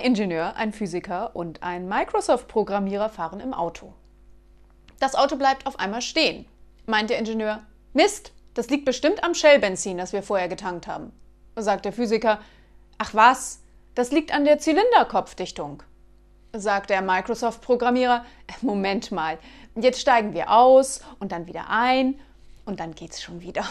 Ein Ingenieur, ein Physiker und ein Microsoft-Programmierer fahren im Auto. Das Auto bleibt auf einmal stehen. Meint der Ingenieur, Mist, das liegt bestimmt am Shell-Benzin, das wir vorher getankt haben. Sagt der Physiker, ach was, das liegt an der Zylinderkopfdichtung. Sagt der Microsoft-Programmierer, Moment mal, jetzt steigen wir aus und dann wieder ein und dann geht's schon wieder.